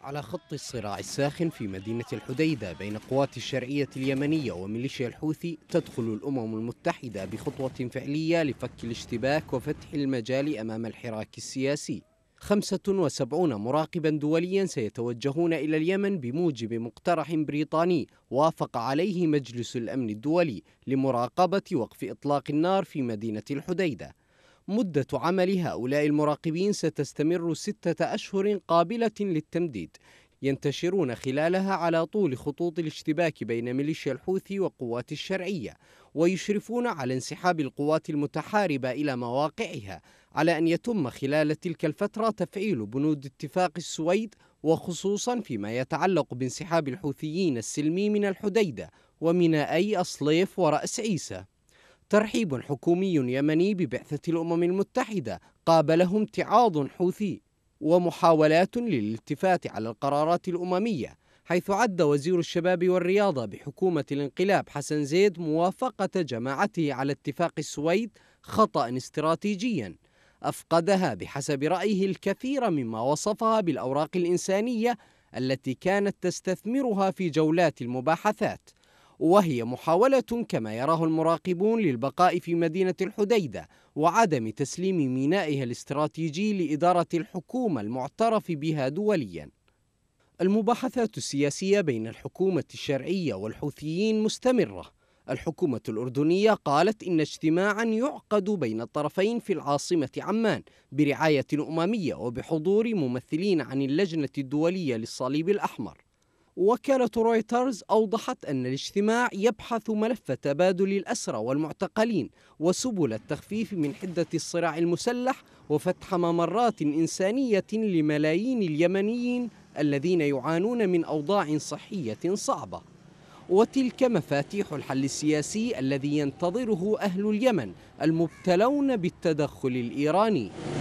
على خط الصراع الساخن في مدينة الحديدة بين قوات الشرعية اليمنية وميليشيا الحوثي تدخل الأمم المتحدة بخطوة فعلية لفك الاشتباك وفتح المجال أمام الحراك السياسي 75 مراقبا دوليا سيتوجهون إلى اليمن بموجب مقترح بريطاني وافق عليه مجلس الأمن الدولي لمراقبة وقف إطلاق النار في مدينة الحديدة مدة عمل هؤلاء المراقبين ستستمر ستة أشهر قابلة للتمديد ينتشرون خلالها على طول خطوط الاشتباك بين ميليشيا الحوثي وقوات الشرعية ويشرفون على انسحاب القوات المتحاربة إلى مواقعها على أن يتم خلال تلك الفترة تفعيل بنود اتفاق السويد وخصوصا فيما يتعلق بانسحاب الحوثيين السلمي من الحديدة وميناءي أصليف ورأس عيسى ترحيب حكومي يمني ببعثة الأمم المتحدة قابله امتعاض حوثي ومحاولات للالتفات على القرارات الأممية حيث عد وزير الشباب والرياضة بحكومة الانقلاب حسن زيد موافقة جماعته على اتفاق السويد خطأ استراتيجيا أفقدها بحسب رأيه الكثير مما وصفها بالأوراق الإنسانية التي كانت تستثمرها في جولات المباحثات وهي محاولة كما يراه المراقبون للبقاء في مدينة الحديدة وعدم تسليم مينائها الاستراتيجي لإدارة الحكومة المعترف بها دولياً. المباحثات السياسية بين الحكومة الشرعية والحوثيين مستمرة. الحكومة الأردنية قالت إن اجتماعا يعقد بين الطرفين في العاصمة عمان برعاية أممية وبحضور ممثلين عن اللجنة الدولية للصليب الأحمر وكالة رويترز أوضحت أن الاجتماع يبحث ملف تبادل الأسرى والمعتقلين وسبل التخفيف من حدة الصراع المسلح وفتح ممرات إنسانية لملايين اليمنيين الذين يعانون من أوضاع صحية صعبة وتلك مفاتيح الحل السياسي الذي ينتظره أهل اليمن المبتلون بالتدخل الإيراني